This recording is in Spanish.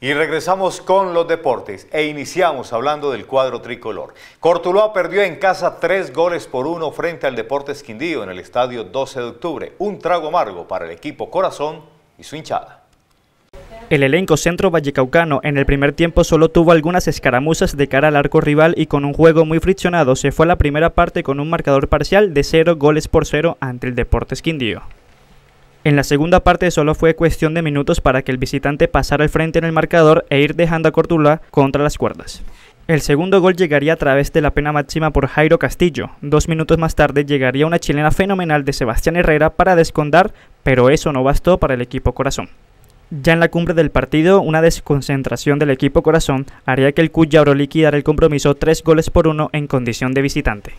Y regresamos con los deportes e iniciamos hablando del cuadro tricolor. Cortuloa perdió en casa tres goles por uno frente al Deportes Quindío en el estadio 12 de octubre. Un trago amargo para el equipo Corazón y su hinchada. El elenco centro vallecaucano en el primer tiempo solo tuvo algunas escaramuzas de cara al arco rival y con un juego muy friccionado se fue a la primera parte con un marcador parcial de cero goles por cero ante el Deportes Quindío. En la segunda parte solo fue cuestión de minutos para que el visitante pasara el frente en el marcador e ir dejando a Cortula contra las cuerdas. El segundo gol llegaría a través de la pena máxima por Jairo Castillo. Dos minutos más tarde llegaría una chilena fenomenal de Sebastián Herrera para descondar, pero eso no bastó para el equipo corazón. Ya en la cumbre del partido, una desconcentración del equipo corazón haría que el Cuya liquidara el compromiso tres goles por uno en condición de visitante.